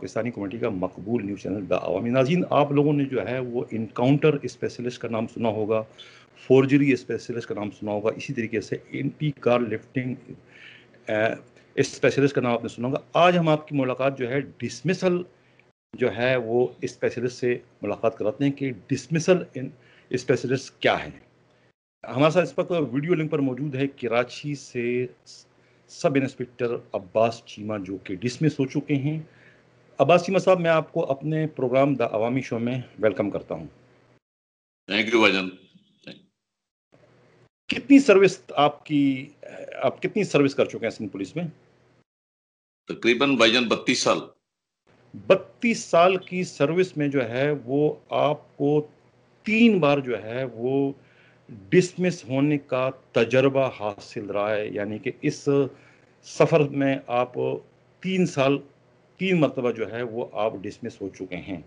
Pakistani committee का मकबूल news channel the Awami नाजीन आप लोगों ने जो है वो इनकाउंटर स्पेशलिस्ट का नाम सुना होगा फोर्जरी स्पेशलिस्ट का नाम सुना होगा इसी तरीके से एंटी कार लिफ्टिंग स्पेशलिस्ट का नाम आपने सुना होगा आज हम आपकी मुलाकात जो है डिसमिसल जो है वो स्पेशलिस्ट से मुलाकात कराते हैं कि डिसमिसल इन स्पेशलिस्ट क्या है हमारे साथ इस वक्त वीडियो लिंक पर मौजूद है कराची से सब इंस्पेक्टर अब्बास चीमा जो कि डिसमिस हो चुके हैं अब्बासीमा साहब मैं आपको अपने प्रोग्राम द अवामी शो में वेलकम करता हूँ थैंक यू भाईजान कितनी सर्विस आपकी आप कितनी सर्विस कर चुके हैं सिंध पुलिस में तकरीबन भाईजान बत्तीस साल बत्तीस साल की सर्विस में जो है वो आपको तीन बार जो है वो डिसमिस होने का तजर्बा हासिल रहा है यानी कि इस सफ़र में आप तीन साल तीन मरतबा जो है वो आप डिसमिस हो चुके हैं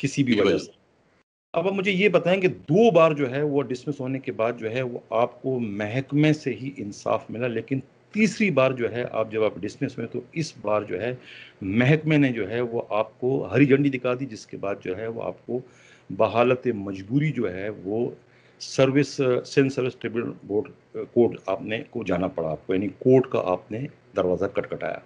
किसी भी वजह से अब आप मुझे ये बताएं कि दो बार जो है वो डिसमिस होने के बाद जो है वो आपको महकमे से ही इंसाफ मिला लेकिन तीसरी बार जो है आप जब आप डिसमिस हुए तो इस बार जो है महकमे ने जो है वो आपको हरी झंडी दिखा दी जिसके बाद जो है वो आपको बहालत मजबूरी जो है वो service Sindh service tribunal board court आपने को जाना पड़ा आपको यानी कोर्ट का आपने दरवाज़ा कटकटाया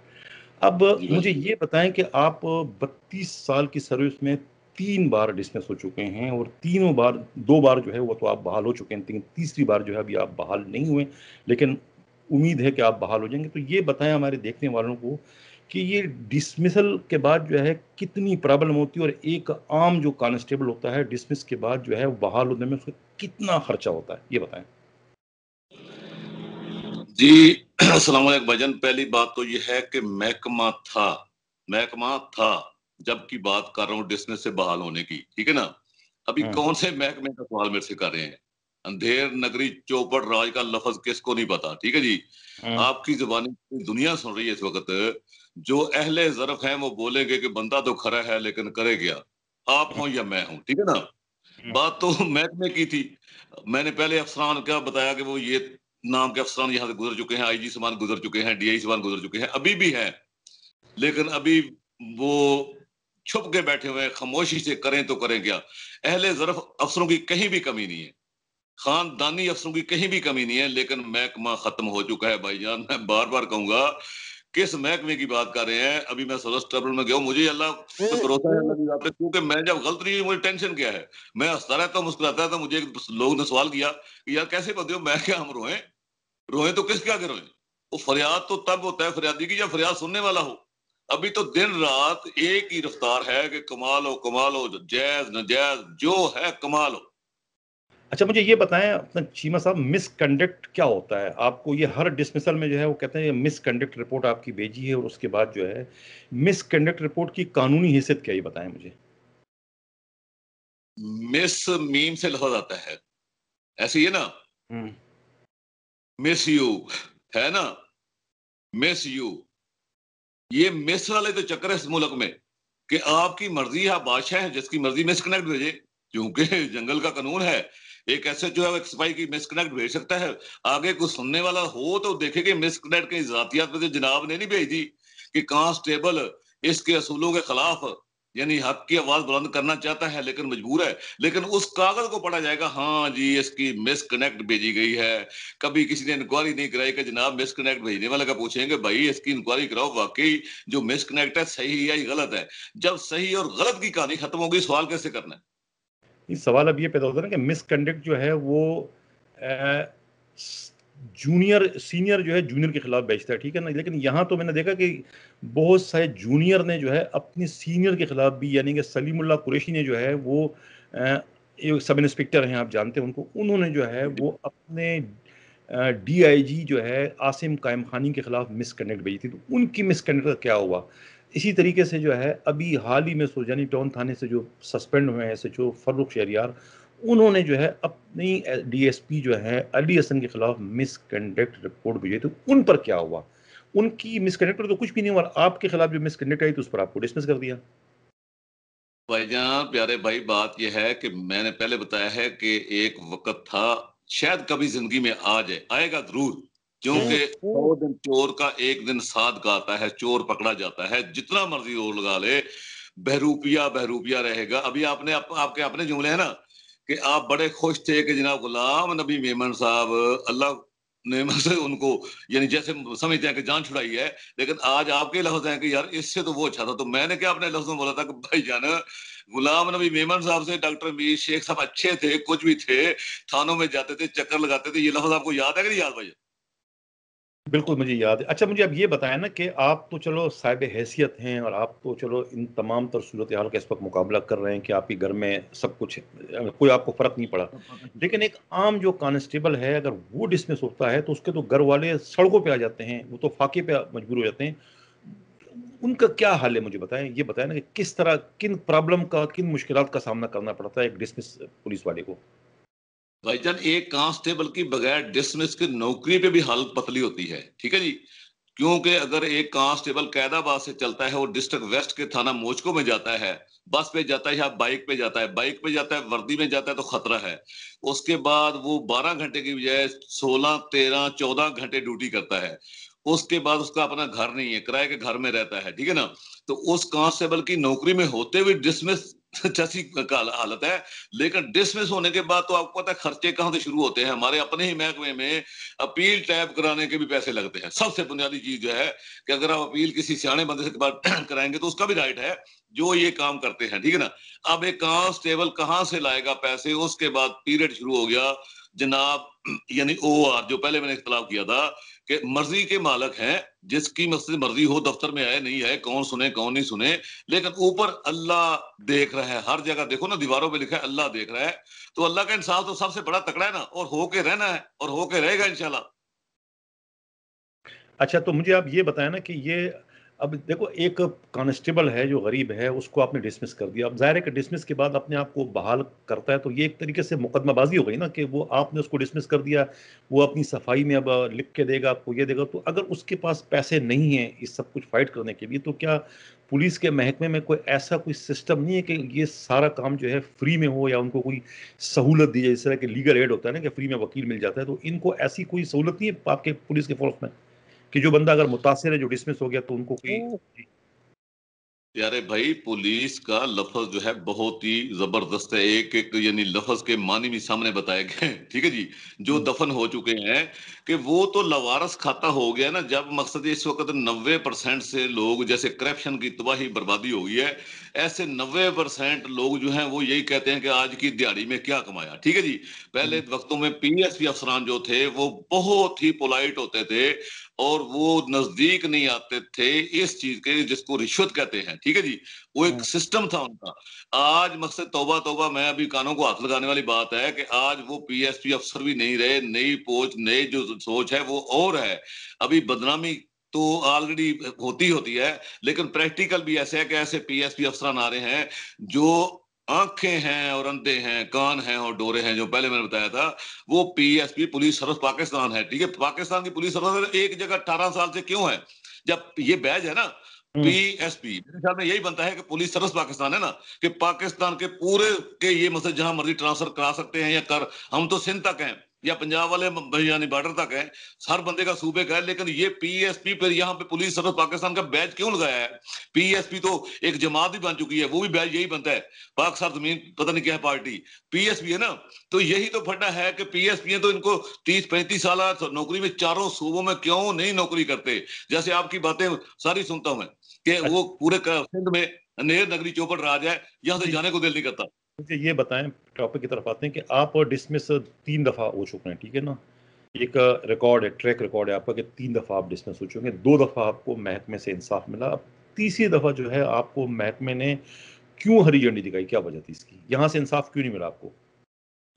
अब मुझे ये बताएं कि आप 32 साल की सर्विस में तीन बार डिसमिस हो चुके हैं और तीनों बार दो बार जो है वो तो आप बहाल हो चुके हैं लेकिन तीसरी बार जो है अभी आप बहाल नहीं हुए लेकिन उम्मीद है कि आप बहाल हो जाएंगे तो ये बताएं हमारे देखने वालों को कि ये डिसमिसल के बाद जो है कितनी प्रॉब्लम होती है और एक आम जो कॉन्स्टेबल होता है डिसमिस के बाद जो है बहाल होने में उसका कितना खर्चा होता है ये बताएं जी अस्सलाम भजन पहली बात तो ये है कि महकमा था महकमा था जबकि बात कर रहा हूँ डिसनेस से बहाल होने की ठीक है ना अभी हाँ। कौन से महकमे का सवाल मेरे से कर रहे हैं अंधेर नगरी चौपट राज का लफज किसको नहीं पता ठीक है जी हाँ। आपकी जबानी दुनिया सुन रही है इस वक्त जो अहले जरफ हैं वो बोलेंगे कि बंदा तो खरा है लेकिन करे क्या आप हो या मैं हूं ठीक है ना हाँ। बात तो महकमे की थी मैंने पहले अफसरान क्या बताया कि वो ये नाम के अफसरान यहाँ से गुजर चुके हैं आईजी समान गुजर चुके हैं डीआई समान गुजर चुके हैं अभी भी हैं लेकिन अभी वो छुप के बैठे हुए हैं खामोशी से करें तो करें क्या अहले जरफ अफसरों की कहीं भी कमी नहीं है खानदानी अफसरों की कहीं भी कमी नहीं है लेकिन महकमा खत्म हो चुका है भाईजान मैं बार बार कहूंगा किस महकमे की बात कर रहे हैं अभी मैं सदस्य में गया मुझे अल्लाह तो भरोसा है क्योंकि मैं जब गलत नहीं हुई मुझे टेंशन क्या है मैं हंसता रहता हूँ मुस्कुराता था मुझे लोगों ने सवाल किया कि यार कैसे बदे हो मैं क्या हम रोए रोए तो किस क्या रोए वो फरियाद तो तब होता है फरियादी की जब फरियाद सुनने वाला हो अभी तो दिन रात एक ही रफ्तार है कि कमाल हो कमाल हो जैज नजैज जो है कमाल हो अच्छा मुझे ये बताएं अपना चीमा साहब मिसकंडक्ट क्या होता है आपको ये हर डिसमिसल में जो है वो कहते हैं मिसकंडक्ट रिपोर्ट आपकी भेजी है और उसके बाद जो है मिसकंडक्ट रिपोर्ट की कानूनी हैसियत क्या ये बताएं मुझे मिस मीम से लिखा जाता है ऐसे ही है ना मिस हम्म। यू है ना मिस यू ये मिस वाले तो चक्कर है इस मुल्क में कि आपकी मर्जी है बादशाह है जिसकी मर्जी मिसकनेक्ट भेजे क्योंकि जंगल का कानून है एक ऐसे जो है सिपाही की मिसकनेक्ट भेज सकता है आगे कुछ सुनने वाला हो तो देखेगी मिसकनेक्ट की जातियात में जनाब ने नहीं भेजी कि कांस्टेबल इसके असूलों के खिलाफ यानी हक की आवाज बुलंद करना चाहता है लेकिन मजबूर है लेकिन उस कागज को पढ़ा जाएगा हाँ जी इसकी मिस कनेक्ट भेजी गई है कभी किसी ने इंक्वायरी नहीं कराई कि जनाब मिस कनेक्ट भेजने वाले का पूछेंगे भाई इसकी इंक्वायरी कराओ वाकई जो मिस कनेक्ट है सही है या गलत है जब सही और गलत की कहानी खत्म होगी सवाल कैसे करना है सवाल अब ये पैदा होता है ना कि मिसकंडक्ट जो है वो जूनियर सीनियर जो है जूनियर के खिलाफ बेचता है ठीक है ना लेकिन यहाँ तो मैंने देखा कि बहुत सारे जूनियर ने जो है अपने सीनियर के खिलाफ भी यानी कि सलीमुल्ला कुरेशी ने जो है वो आ, सब इंस्पेक्टर हैं आप जानते हैं उनको उन्होंने जो है वो अपने डीआईजी जो है आसिम कायम खानी के खिलाफ मिसकंडक्ट भेजी थी तो उनकी मिसकंडक्ट का क्या हुआ इसी तरीके से जो है अभी हाल ही में सुजानी टाउन थाने से जो सस्पेंड हुए हैं S H O Farrukh Shahriyar उन्होंने जो है अपनी डीएसपी जो है अली हसन के खिलाफ मिसकंडक्ट रिपोर्ट भेजी थी उन पर क्या हुआ उनकी मिसकंडक्ट तो कुछ भी नहीं हुआ आपके खिलाफ जो मिसकंडक्ट आई तो उस पर आपको डिसमिस कर दिया भाईजान प्यारे भाई बात यह है कि मैंने पहले बताया है कि एक वक्त था शायद कभी जिंदगी में आ जाए आएगा जरूर क्योंकि दिन चोर का एक दिन साथ गाता है चोर पकड़ा जाता है जितना मर्जी रोल लगा ले बहरूपिया बहरूपिया रहेगा अभी आपने आप, आपके अपने जुमले है ना कि आप बड़े खुश थे कि जनाब गुलाम नबी मेमन साहब अल्लाह ने मतलब उनको यानी जैसे समझते हैं कि जान छुड़ाई है लेकिन आज आपके लफ्ज हैं कि यार इससे तो वो अच्छा था तो मैंने क्या अपने लफ्जों में बोला था कि भाई जान गुलाम नबी मेमन साहब से डॉक्टर मीर शेख साहब अच्छे थे कुछ भी थे थानों में जाते थे चक्कर लगाते थे ये लफ्ज आपको याद है कि नहीं याद भाई बिल्कुल मुझे याद है अच्छा मुझे अब ये बताया ना कि आप तो चलो साहिब हैसियत हैं और आप तो चलो इन तमाम तर सूरत हाल का इस वक्त मुकाबला कर रहे हैं कि आपके घर में सब कुछ कोई आपको फ़र्क नहीं पड़ा लेकिन एक आम जो कॉन्स्टेबल है अगर वो डिसमिस होता है तो उसके तो घर वाले सड़कों पर आ जाते हैं वो तो फाके पे मजबूर हो जाते हैं उनका क्या हाल है मुझे बताएं ये बताएं ना कि किस तरह किन प्रॉब्लम का किन मुश्किल का सामना करना पड़ता है एक डिसमिस पुलिस वाले को भाईजान एक कांस्टेबल की बगैर डिसमिस के नौकरी पे भी हालत पतली होती है ठीक है जी क्योंकि अगर एक कांस्टेबल कैदाबाद से चलता है वो डिस्ट्रिक्ट वेस्ट के थाना मोचको में जाता है बस पे जाता है या बाइक पे जाता है बाइक पे जाता है वर्दी में जाता है तो खतरा है उसके बाद वो 12 घंटे की बजाय 16 13 14 घंटे ड्यूटी करता है उसके बाद उसका अपना घर नहीं है किराए के घर में रहता है ठीक है ना तो उस कांस्टेबल की नौकरी में होते हुए डिसमिस जैसी हालत है लेकिन डिसमिस होने के बाद तो आपको पता है खर्चे कहां से शुरू होते हैं हमारे अपने ही महकमे में अपील टैप कराने के भी पैसे लगते हैं सबसे बुनियादी चीज जो है कि अगर आप अपील किसी सियाने बंदे से कराएंगे तो उसका भी राइट है जो ये काम करते हैं ठीक है ना अब एक कांस्टेबल कहाँ से लाएगा पैसे उसके बाद पीरियड शुरू हो गया जनाब यानी ओ आर जो पहले मैंने इख्तलाफ किया था कि मर्जी के मालक हैं जिसकी मस्जिद मर्जी हो दफ्तर में आए नहीं आए कौन सुने कौन नहीं सुने लेकिन ऊपर अल्लाह देख रहा है हर जगह देखो ना दीवारों पे लिखा है अल्लाह देख रहा है तो अल्लाह का इंसाफ तो सबसे बड़ा तकड़ा है ना और होके रहना है और होके रहेगा इनशाला अच्छा तो मुझे आप ये बताया ना कि ये अब देखो एक कांस्टेबल है जो गरीब है उसको आपने डिसमिस कर दिया अब जाहिर है कि डिसमिस के बाद अपने आप को बहाल करता है तो ये एक तरीके से मुकदमाबाजी हो गई ना कि वो आपने उसको डिसमिस कर दिया वो अपनी सफाई में अब लिख के देगा आपको ये देगा तो अगर उसके पास पैसे नहीं हैं इस सब कुछ फाइट करने के लिए तो क्या पुलिस के महकमे में कोई ऐसा कोई सिस्टम नहीं है कि ये सारा काम जो है फ्री में हो या उनको कोई सहूलत दी जाए जिस तरह के लीगल एड होता है ना कि फ्री में वकील मिल जाता है तो इनको ऐसी कोई सहूलत नहीं है आपके पुलिस के फोर्स में कि जो बंदा अगर मुतासर है जो डिसमिस हो गया तो उनको कोई भाई पुलिस का लफज जो है बहुत ही जबरदस्त है एक एक यानी लफज के मानी भी सामने बताए गए ठीक है जी जो हम्म। दफन हो चुके हैं कि वो तो लवारस खाता हो गया ना जब मकसद इस वक्त नब्बे परसेंट से लोग जैसे करप्शन की तबाही बर्बादी हो गई है ऐसे नब्बे परसेंट लोग जो हैं वो यही कहते हैं कि आज की दिहाड़ी में क्या कमाया ठीक है जी पहले हम्म। वक्तों में पीएसपी अफसरान जो थे वो बहुत ही पोलाइट होते थे और वो नजदीक नहीं आते थे इस चीज के जिसको रिश्वत कहते हैं ठीक है जी वो एक हाँ। सिस्टम था उनका आज मकसद तोबा तोबा मैं अभी कानों को हाथ लगाने वाली बात है कि आज वो पीएसपी अफसर भी नहीं रहे नई पोच नई जो सोच है वो और है अभी बदनामी तो ऑलरेडी होती होती है लेकिन प्रैक्टिकल भी ऐसे है कि ऐसे पीएसपी अफसरान आ रहे हैं जो आंखें हैं और अंधे हैं कान हैं और डोरे हैं जो पहले मैंने बताया था वो पीएसपी पुलिस सर्विस पाकिस्तान है ठीक है पाकिस्तान की पुलिस सर्विस एक जगह अठारह साल से क्यों है जब ये बैज है ना पीएसपी हम्म। मेरे ख्याल में यही बनता है कि पुलिस सर्विस पाकिस्तान है ना कि पाकिस्तान के पूरे के ये मतलब जहां मर्जी ट्रांसफर करा सकते हैं या कर हम तो सिंध तक हैं या पंजाब वाले यानी बॉर्डर तक है हर बंदे का सूबे का है लेकिन ये पीएसपी पर यहाँ पे पुलिस सर्विस पाकिस्तान का बैच क्यों लगाया है पीएसपी तो एक जमात ही बन चुकी है वो भी बैच यही बनता है पाक सर जमीन पता नहीं क्या है पार्टी पीएसपी है ना तो यही तो फटा है कि पीएसपी है तो इनको तीस पैंतीस साल नौकरी में चारों सूबों में क्यों नहीं नौकरी करते जैसे आपकी बातें सारी सुनता हूं मैं कि अच्छा। वो पूरे सिंध में नेहर नगरी चौपट राज है यहाँ से जाने को दिल नहीं करता मुझे ये बताएं टॉपिक की तरफ आते हैं कि आप डिसमिस तीन दफ़ा हो चुके हैं ठीक है ना एक रिकॉर्ड है ट्रैक रिकॉर्ड है आपका कि तीन दफ़ा आप डिसमिस हो चुके हैं दो दफ़ा आपको महकमे से इंसाफ मिला अब तीसरी दफ़ा जो है आपको महकमे ने क्यों हरी झंडी दिखाई क्या वजह थी इसकी यहाँ से इंसाफ क्यों नहीं मिला आपको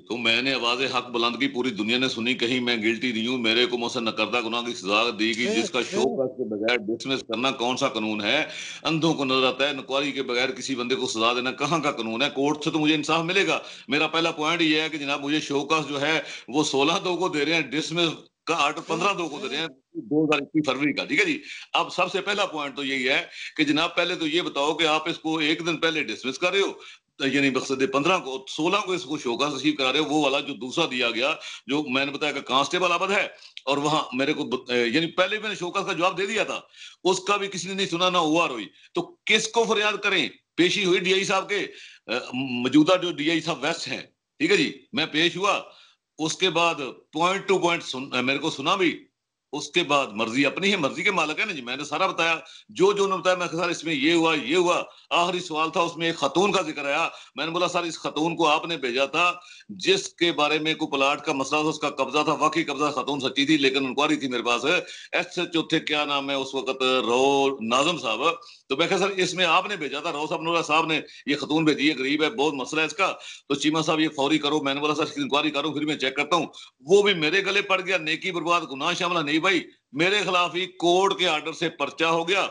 तो मैंने आवाज हक बुलंद की पूरी दुनिया ने सुनी कहीं मैं गिल्टी नहीं हूँ मेरे को मौसम नकरदा गुना की सजा दी गई जिसका शो के बगैर डिसमिस करना कौन सा कानून है अंधों को नजर आता है नकवारी के बगैर किसी बंदे को सजा देना कहाँ का कानून है कोर्ट से तो मुझे इंसाफ मिलेगा मेरा पहला पॉइंट ये है कि जनाब मुझे शोकस जो है वो सोलह दो को दे रहे हैं डिसमिस का आर्डर पंद्रह दो को दे रहे हैं दो हजार इक्कीस फरवरी का ठीक है जी अब सबसे पहला पॉइंट तो यही है कि जनाब पहले तो ये बताओ कि आप इसको एक दिन पहले डिसमिस कर रहे हो यानी पंद्रह को सोलह को इसको शोका करा रहे वो वाला जो दूसरा दिया गया जो मैंने बताया कि कांस्टेबल आबद है और वहां मेरे को यानी पहले मैंने शोकस का जवाब दे दिया था उसका भी किसी ने नहीं सुना ना हुआ रोई तो किसको फरियाद करें पेशी हुई डीआई साहब के मौजूदा जो डीआई साहब वेस्ट हैं ठीक है जी मैं पेश हुआ उसके बाद पॉइंट टू पॉइंट मेरे को सुना भी उसके बाद मर्जी अपनी ही मर्जी के मालिक है ना जी मैंने सारा बताया जो जो उन्होंने बताया मैं सर इसमें ये हुआ ये हुआ आखिरी सवाल था उसमें एक खतून का जिक्र आया मैंने बोला सर इस खतून को आपने भेजा था जिसके बारे में को प्लाट का मसला था उसका कब्जा था वाकई कब्जा खतून सच्ची थी लेकिन इंक्वायरी थी मेरे पास एस एच थे क्या नाम है उस वक्त रो नाजम साहब तो मैं सर इसमें आपने भेजा था राव साहब नोरा साहब ने ये खतून भेजी है गरीब है बहुत मसला है इसका तो चीमा साहब ये फौरी करो मैंने बोला सर इसकी इंक्वायरी करो फिर मैं चेक करता हूँ वो भी मेरे गले पड़ गया नेकी बर्बाद गुना शामला नहीं भाई मेरे खिलाफ ही कोर्ट के आर्डर से पर्चा हो गया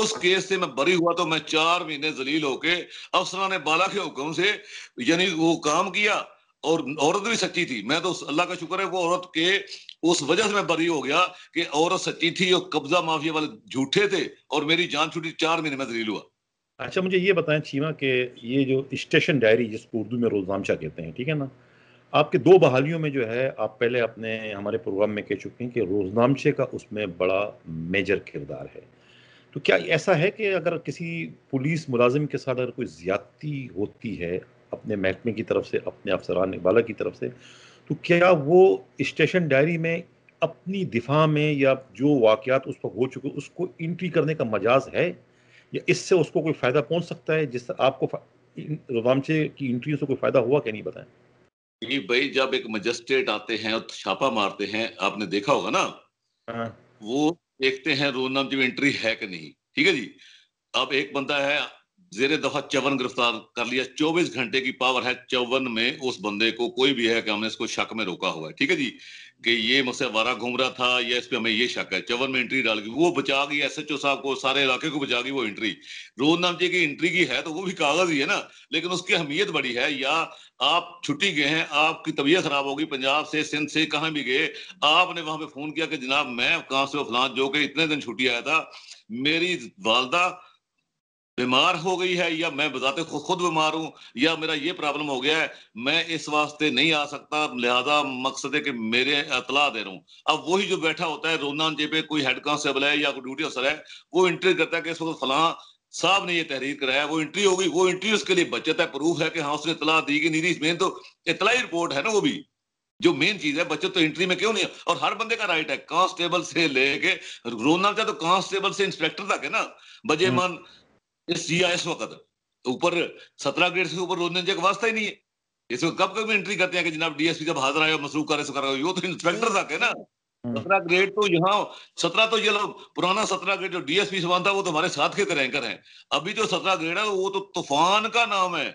उस केस से मैं बरी हुआ तो मैं चार महीने जलील होके अफसरान ने बाला के हुक्म से यानी वो काम किया और औरत भी सच्ची थी मैं तो अल्लाह का शुक्र है वो औरत के उस वजह से मैं बरी हो गया कि औरत सच्ची थी और कब्जा माफिया वाले झूठे थे और मेरी जान छुटी चार महीने में दलील हुआ अच्छा मुझे ये बताएं चीमा के ये जो स्टेशन डायरी जिसको उर्दू में रोजनामशा कहते हैं ठीक है ना आपके दो बहालियों में जो है आप पहले अपने हमारे प्रोग्राम में कह चुके हैं कि रोजनामचे का उसमें बड़ा मेजर किरदार है तो क्या ऐसा है कि अगर किसी पुलिस मुलाजिम के साथ अगर कोई ज्यादती होती है अपने महकमे की तरफ से अपने अफसरान वाला की तरफ से तो क्या वो स्टेशन डायरी में अपनी दिफा में या जो वाकयात उस पर हो चुके उसको इंट्री करने का मजाज है या इससे उसको कोई फ़ायदा पहुंच सकता है जिससे आपको रोजामचे की इंट्री से कोई फ़ायदा हुआ क्या नहीं बताएं कि भाई जब एक मजिस्ट्रेट आते हैं और छापा मारते हैं आपने देखा होगा ना हाँ। वो देखते हैं रोल नाम की एंट्री है कि नहीं ठीक है जी अब एक बंदा है जेरे दफा चौवन गिरफ्तार कर लिया चौबीस घंटे की पावर है चौवन में उस बंदे को कोई भी है कि हमने इसको शक में रोका हुआ है ठीक है जी कि ये वारा घूम रहा था या इस पर हमें ये शक है चवन में एंट्री डाल गई वो बचा गई एस एच ओ साहब को सारे इलाके को बचा गई वो एंट्री रोज नाम जी की एंट्री की है तो वो भी कागज ही है ना लेकिन उसकी अहमियत बड़ी है या आप छुट्टी गए हैं आपकी तबीयत खराब होगी पंजाब से सिंध से कहाँ भी गए आपने वहां पे फोन किया कि जनाब मैं कहाँ से फलान जो कि इतने दिन छुट्टी आया था मेरी वालदा बीमार हो गई है या मैं बताते खुद खुद बीमार हूँ या मेरा ये प्रॉब्लम हो गया है मैं इस वास्ते नहीं आ सकता लिहाजा मकसद है कि मेरे अतला दे रहा हूं अब वही जो बैठा होता है रोना जे पे कोई हेड कांस्टेबल है या कोई ड्यूटी अफसर है वो एंट्री करता है कि इस वक्त फला साहब ने ये तहरीर कराया वो इंट्री होगी वो इंट्री उसके लिए बचत है प्रूफ है कि हाँ उसने इतला दी कि नहीं दी मेन तो इतलाई रिपोर्ट है ना वो भी जो मेन चीज है बच्चे तो एंट्री में क्यों नहीं है और हर बंदे का राइट है कांस्टेबल से लेके रोना चाहे तो कांस्टेबल से इंस्पेक्टर तक है ना बजे मन हम्म। ये आई इस वक्त ऊपर सत्रह ग्रेड से ऊपर रोजन का वास्ता ही नहीं है इसको कब कब एंट्री करते हैं कि जनाब डीएसपी जब हाजिर आए मसरूफ कर कर तो इंस्पेक्टर आते ना हम्म। सत्रह ग्रेड तो यहाँ सत्रह तो ये लोग पुराना सत्रह ग्रेड जो डीएसपी समान था वो तो हमारे साथ के रैंकर हैं अभी जो सत्रह ग्रेड है वो तो तूफान का नाम है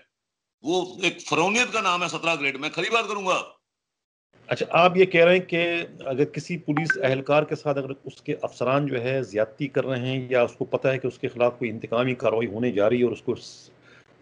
वो एक फरौनियत का नाम है सत्रह ग्रेड में खरी बात करूंगा अच्छा आप ये कह रहे हैं कि अगर किसी पुलिस अहलकार के साथ अगर उसके अफसरान जो है ज्यादती कर रहे हैं या उसको पता है कि उसके खिलाफ कोई इंतकामी कार्रवाई होने जा रही है और उसको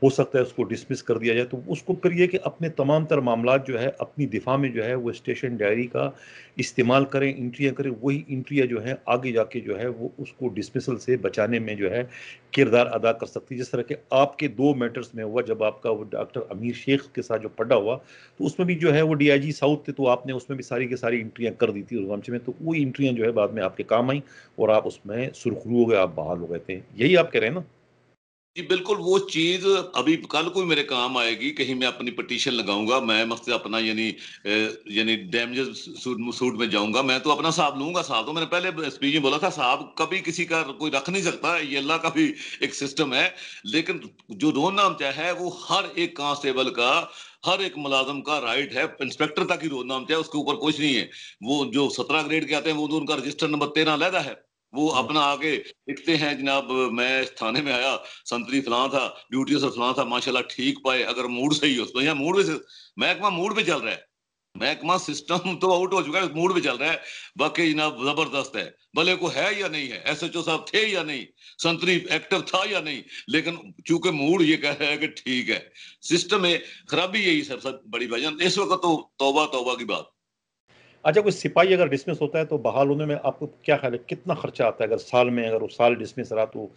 हो सकता है उसको डिसमिस कर दिया जाए तो उसको करिए कि अपने तमाम तर मामला जो है अपनी दिफा में जो है वो स्टेशन डायरी का इस्तेमाल करें इंट्रियाँ करें वही इंट्रियाँ जो है आगे जाके जो है वो उसको डिसमिसल से बचाने में जो है किरदार अदा कर सकती है जिस तरह के आपके दो मैटर्स में हुआ जब आपका वो डॉक्टर अमीर शेख के साथ जो पड़ा हुआ तो उसमें भी जो है वो जी साउथ थे तो आपने उसमें भी सारी की सारी इंट्रियाँ कर दी थी उस में तो वो इंट्रियाँ जो है बाद में आपके काम आई और आप उसमें सुरखरू हो गए आप बहाल हो गए थे यही आप कह रहे हैं ना जी बिल्कुल वो चीज अभी कल को मेरे काम आएगी कहीं मैं अपनी पटिशन लगाऊंगा मैं मस्त अपना यानी यानी डैमेज सूट, में जाऊंगा मैं तो अपना साहब लूंगा साहब तो मैंने पहले स्पीच में बोला था साहब कभी किसी का कोई रख नहीं सकता ये अल्लाह का भी एक सिस्टम है लेकिन जो नाम चाहे है वो हर एक कांस्टेबल का हर एक मुलाजम का राइट है इंस्पेक्टर तक ही रोन नाम चाहे उसके ऊपर कुछ नहीं है वो जो सत्रह ग्रेड के आते हैं वो तो उनका रजिस्टर नंबर तेरह लहदा है वो अपना आके लिखते हैं जनाब मैं थाने में आया संतरी फला था ड्यूटी ऑफिसर फला था माशाल्लाह ठीक पाए अगर मूड सही हो तो यहाँ मूड पे महकमा मूड पे चल रहा है महकमा सिस्टम तो आउट हो चुका है मूड पे चल रहा है बाकी जनाब जबरदस्त है भले को है या नहीं है एस एच ओ साहब थे या नहीं संतरी एक्टिव था या नहीं लेकिन चूंकि मूड ये कह रहा है कि ठीक है सिस्टम में खराबी यही सब सब बड़ी भाईजान इस वक्त तो तोबा तोबा की बात अच्छा कोई सिपाही अगर डिसमिस होता है तो बहाल होने में आपको क्या ख्याल है कितना खर्चा आता है अगर साल में अगर उस साल डिसमिस रहा तो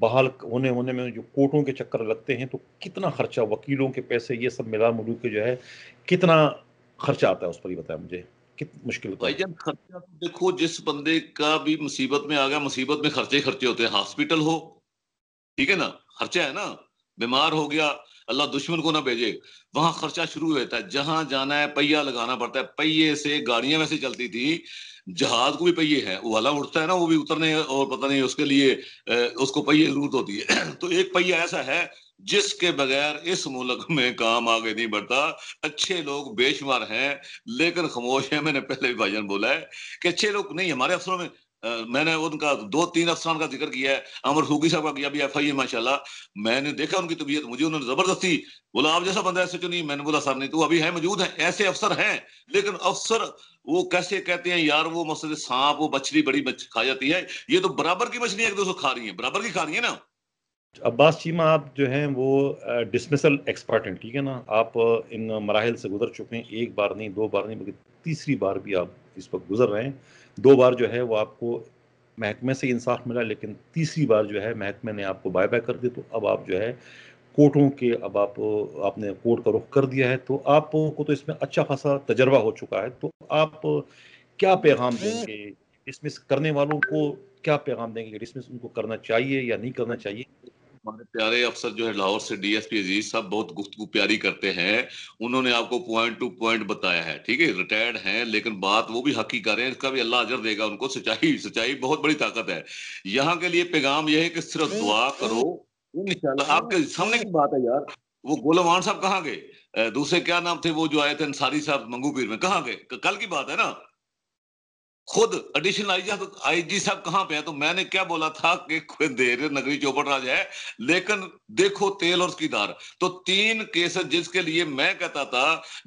बहाल होने होने में जो कोर्टों के चक्कर लगते हैं तो कितना खर्चा वकीलों के पैसे ये सब मिला मुलू के जो है कितना खर्चा आता है उस पर ही बताया मुझे मुश्किल मुश्किल जान खर्चा तो देखो जिस बंदे का भी मुसीबत में आ गया मुसीबत में खर्चे खर्चे होते हैं हॉस्पिटल हो ठीक है ना खर्चा है ना बीमार हो गया अल्लाह दुश्मन को ना भेजे वहां खर्चा शुरू होता है जहां जाना है पहिया लगाना पड़ता है पहिए से गाड़ियां वैसे चलती थी जहाज को भी पहिए है वो वाला उठता है ना वो भी उतरने और पता नहीं उसके लिए उसको पहिए जरूरत होती है तो एक पहिया ऐसा है जिसके बगैर इस मुल्क में काम आगे नहीं बढ़ता अच्छे लोग बेशुमार हैं लेकिन खामोश है मैंने पहले भी भाईजान बोला है कि अच्छे लोग नहीं हमारे अफसरों में मैंने उनका दो तीन अफसरान का जिक्र किया है अमर सूगी साहब का किया भी एफ आई ए माशाला मैंने देखा उनकी तबीयत मुझे उन्होंने जबरदस्ती बोला आप जैसा बंदा ऐसे क्यों तो नहीं मैंने बोला सर नहीं तो अभी है मौजूद है ऐसे अफसर हैं लेकिन अफसर वो कैसे कहते हैं यार वो मसल सांप वो मछली बड़ी खा जाती है ये तो बराबर की मछली एक दो खा रही है बराबर की खा रही है ना अब्बास चीमा आप जो हैं वो डिसमिसल एक्सपर्ट हैं ठीक है ना आप इन मराहल से गुजर चुके हैं एक बार नहीं दो बार नहीं बल्कि तीसरी बार भी आप इस वक्त गुजर रहे हैं दो बार जो है वो आपको महकमे से इंसाफ मिला लेकिन तीसरी बार जो है महकमे ने आपको बाय बाय कर दिया तो अब आप जो है कोर्टों के अब आप आपने कोर्ट का रुख कर दिया है तो आपको तो इसमें अच्छा खासा तजर्बा हो चुका है तो आप क्या पैगाम देंगे डिसमिस करने वालों को क्या पैगाम देंगे डिसमिस उनको करना चाहिए या नहीं करना चाहिए हमारे प्यारे अफसर जो है लाहौर से डीएसपी अजीज साहब बहुत गुफ्तु प्यारी करते हैं उन्होंने आपको पॉइंट टू पॉइंट बताया है ठीक है रिटायर्ड हैं लेकिन बात वो भी हकी कर रहे हैं इसका भी अल्लाह अजर देगा उनको सच्चाई सच्चाई बहुत बड़ी ताकत है यहाँ के लिए पैगाम यह है कि सिर्फ दुआ करो इनशाला तो आपके सामने की बात है यार वो गोलवान साहब कहाँ गए दूसरे क्या नाम थे वो जो आए थे अंसारी साहब मंगूपीर में कहाँ गए कल की बात है ना खुद एडिशनल आई तो आईजी साहब कहाँ पे हैं तो मैंने क्या बोला था कि देर नगरी चौपट राज है लेकिन देखो तेल और उसकी दार तो तीन केस जिसके लिए मैं कहता था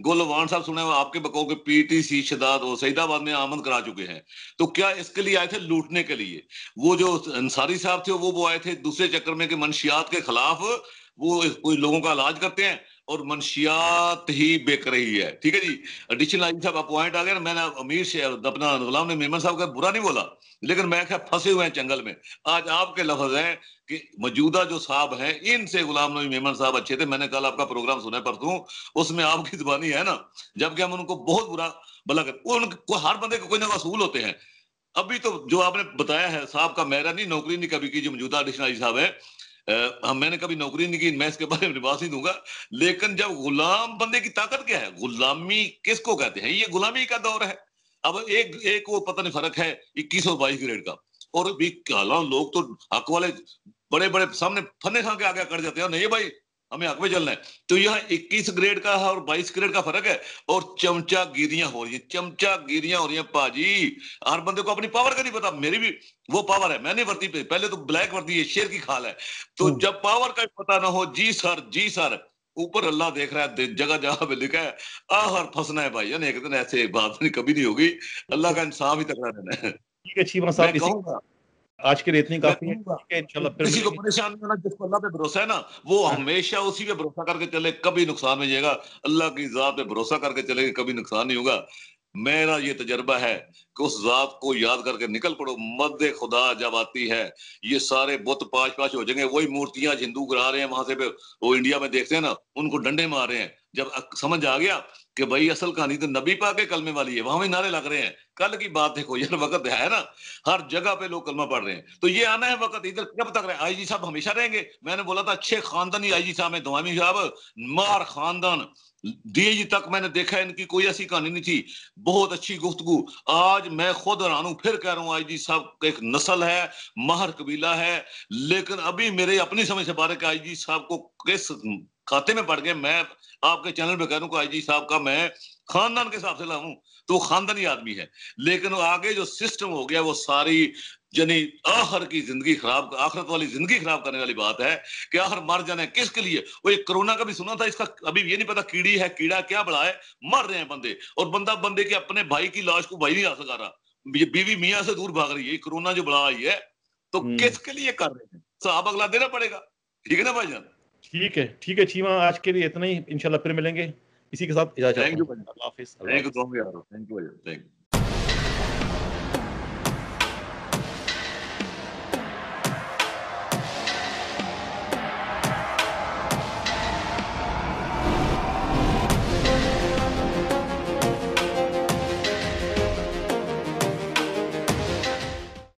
गोलवान साहब सुने आपके बकाओ के पीटीसी शदाद और सईदाबाद में आमद करा चुके हैं तो क्या इसके लिए आए थे लूटने के लिए वो जो अंसारी साहब थे वो वो आए थे दूसरे चक्कर में कि मनशियात के खिलाफ वो कोई लोगों का इलाज करते हैं और मनशियात ही बिक रही है ठीक है जी एडिशनल आई साहब अपॉइंट आ गया मैंने अमीर से अपना गुलाम ने मेमन साहब का बुरा नहीं बोला लेकिन मैं क्या फंसे हुए हैं जंगल में आज आपके लफज हैं कि मौजूदा जो साहब हैं इनसे गुलाम नबी मेमन साहब अच्छे थे मैंने कल आपका प्रोग्राम सुना परसों उसमें आपकी जुबानी है ना जबकि हम उनको बहुत बुरा भला कर उनको हर बंदे को कोई ना असूल होते हैं अभी तो जो आपने बताया है साहब का मेरा नहीं नौकरी नहीं कभी की जो मौजूदा एडिशनल साहब है हम मैंने कभी नौकरी नहीं की मैं इसके बारे में लिबास नहीं दूंगा लेकिन जब गुलाम बंदे की ताकत क्या है गुलामी किसको कहते हैं ये गुलामी का दौर है अब एक एक वो पता नहीं फर्क है इक्कीस और बाईस ग्रेड का और भी लोग तो हक वाले बड़े बड़े सामने फने खा के आगे कर जाते हैं नहीं भाई हमें आगे चलना है तो यहाँ 21 ग्रेड का और 22 ग्रेड का फर्क है और चमचा गिरियां हो रही है चमचा गिरियां हो रही है पाजी हर बंदे को अपनी पावर का नहीं पता मेरी भी वो पावर है मैंने वर्ती पे पहले तो ब्लैक वर्ती है शेर की खाल है तो हम्म। जब पावर का पता ना हो जी सर जी सर ऊपर अल्लाह देख रहा है जगह जगह पे लिखा है आ हर फंसना है भाई एक दिन ऐसे बात तो नहीं कभी नहीं होगी अल्लाह का इंसाफ ही तक रहना है ठीक है आज के लिए इतनी काफी है किसी को परेशान होना जिसको अल्लाह पे भरोसा है ना वो हाँ। हमेशा उसी पे भरोसा करके चले कभी नुकसान नहीं जाएगा अल्लाह की जात पे भरोसा करके चलेगा कभी नुकसान नहीं होगा मेरा ये तजर्बा है कि उस जात को याद करके निकल पड़ो मद खुदा जब आती है ये सारे बुत पाश पाश हो जाएंगे वही मूर्तियां हिंदू गिरा रहे हैं वहां से वो इंडिया में देखते हैं ना उनको डंडे मार रहे हैं जब समझ आ गया कि भाई असल कहानी तो नबी पा के कलमे वाली है वहां भी नारे लग रहे हैं कल की बात देखो यार वक्त है ना हर जगह पे लोग कलमा पढ़ रहे हैं तो ये आना है वक्त इधर कब तक रहे आई जी साहब हमेशा रहेंगे मैंने बोला था अच्छे खानदानी आई जी साहब है धोमी साहब मार खानदान जी तक मैंने देखा इनकी कोई ऐसी कहानी नहीं थी बहुत अच्छी गुफ्तगु आज मैं खुद रानू फिर कह रहा हूं जी साहब एक नस्ल है महर कबीला है लेकिन अभी मेरे अपनी समझ से बारे जी साहब को किस खाते में पड़ गए मैं आपके चैनल पे कह रहा हूँ आई जी साहब का मैं खानदान के हिसाब से लाऊं तो वो खानदानी आदमी है लेकिन आगे जो सिस्टम हो गया वो सारी यानी आखिर की जिंदगी खराब आखिरत वाली जिंदगी खराब करने वाली बात है कि आखिर मर जाने किसके लिए वो एक कोरोना का भी सुना था इसका अभी ये नहीं पता कीड़ी है कीड़ा क्या बड़ा है मर रहे हैं बंदे और बंदा बंदे के अपने भाई की लाश को भाई नहीं आ सका रहा ये बीवी मियाँ से दूर भाग रही है कोरोना जो बड़ा आई है तो हम्म। किसके लिए कर रहे हैं साहब तो अगला देना पड़ेगा ठीक है ना भाई जान ठीक है ठीक है चीमा आज के लिए इतना ही इंशाल्लाह फिर मिलेंगे इसी के साथ इजाजत thank you thank you thank you